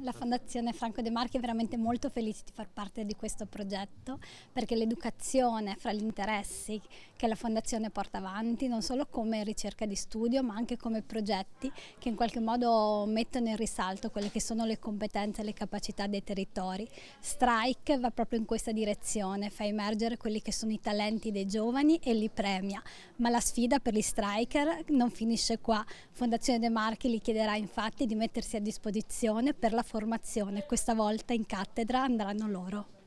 la Fondazione Franco De Marchi è veramente molto felice di far parte di questo progetto perché l'educazione fra gli interessi che la Fondazione porta avanti, non solo come ricerca di studio ma anche come progetti che in qualche modo mettono in risalto quelle che sono le competenze e le capacità dei territori. Strike va proprio in questa direzione, fa emergere quelli che sono i talenti dei giovani e li premia, ma la sfida per gli striker non finisce qua. Fondazione De Marchi li chiederà infatti di mettersi a disposizione per la formazione, questa volta in cattedra andranno loro.